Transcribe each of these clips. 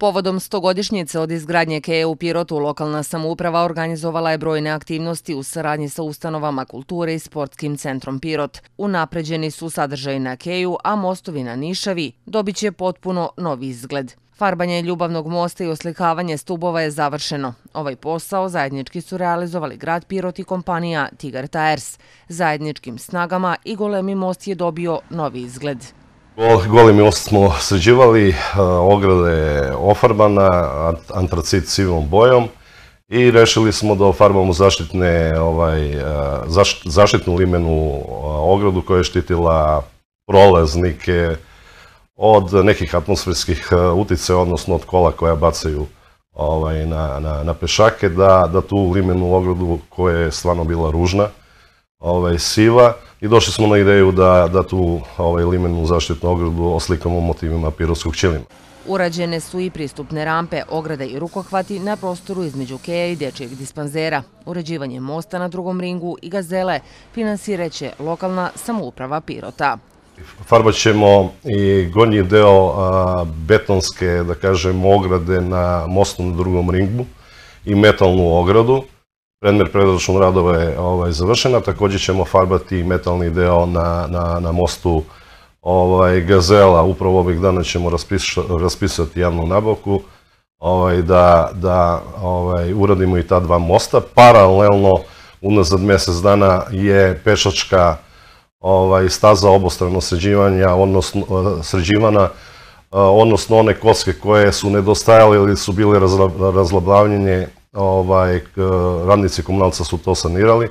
Povodom stogodišnjice od izgradnje Keje u Pirotu, lokalna samouprava organizovala je brojne aktivnosti u saradnji sa ustanovama kulture i sportskim centrom Pirot. Unapređeni su sadržaji na Keju, a mostovi na Nišavi dobit će potpuno novi izgled. Farbanje ljubavnog mosta i oslikavanje stubova je završeno. Ovaj posao zajednički su realizovali grad Pirot i kompanija Tigar Tires. Zajedničkim snagama i golemi most je dobio novi izgled. Gol, golim os smo sređivali, e, ograda je ofarbana, antracit sivom bojom i rešili smo da ofarbamo zaštitne, ovaj, e, zaštitnu limenu e, ogradu koja je štitila prolaznike od nekih atmosferskih utice, odnosno od kola koja bacaju ovaj, na, na, pešake, da, da tu limenu ogradu koja je stvarno bila ružna, ovaj, siva, i došli smo na ideju da, da tu ovaj, limenu zaštitnu ogradu oslikamo motivima pirotskog ćelima. Urađene su i pristupne rampe, ograde i rukohvati na prostoru između Keja i Dečijeg dispanzera. Uređivanje mosta na drugom ringu i gazele finansiraće lokalna samouprava Pirota. Farbat ćemo i gornji deo betonske, da kažem, ograde na mostu na drugom ringu i metalnu ogradu. Predmer predračun radova je ovaj, završena, takođe ćemo farbati metalni deo na, na, na mostu ovaj, Gazela, upravo ovih dana ćemo raspisa, raspisati javnu nabavku, ovaj, da, da ovaj, uradimo i ta dva mosta. Paralelno, unazad mesec dana je pešačka ovaj, staza obostrano sređivanja, odnosno eh, sređivana, eh, odnosno one koske koje su nedostajale ili su bile razlabavljene Ovaj, radnici komunalca su to sanirali.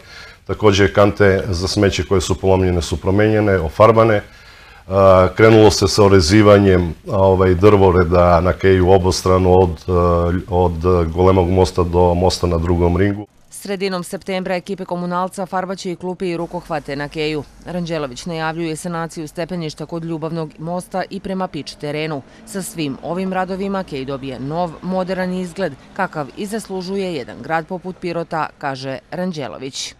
Također kante za smeće koje su polomljene su promenjene, ofarbane. Krenulo se sa orezivanjem ovaj, drvoreda na Keju obostranu od, eh, od Golemog mosta do mosta na drugom ringu. Sredinom septembra ekipe komunalca farbaće i klupe i rukohvate na Keju. Ranđelović najavljuje sanaciju stepeništa kod Ljubavnog mosta i prema pič terenu. Sa svim ovim radovima Kej dobije nov, modern izgled, kakav i zaslužuje jedan grad poput Pirota, kaže Ranđelović.